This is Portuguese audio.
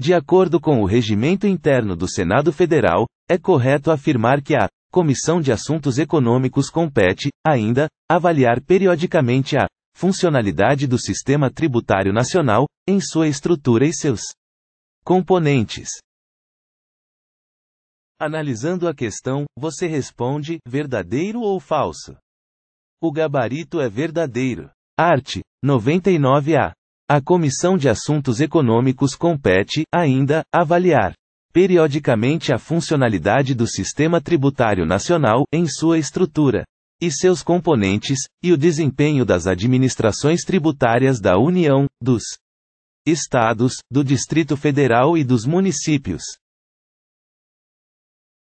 De acordo com o regimento interno do Senado Federal, é correto afirmar que a Comissão de Assuntos Econômicos compete, ainda, avaliar periodicamente a funcionalidade do sistema tributário nacional, em sua estrutura e seus componentes. Analisando a questão, você responde: verdadeiro ou falso? O gabarito é verdadeiro. Art. 99A. A Comissão de Assuntos Econômicos compete, ainda, avaliar periodicamente a funcionalidade do Sistema Tributário Nacional, em sua estrutura e seus componentes, e o desempenho das administrações tributárias da União, dos Estados, do Distrito Federal e dos municípios.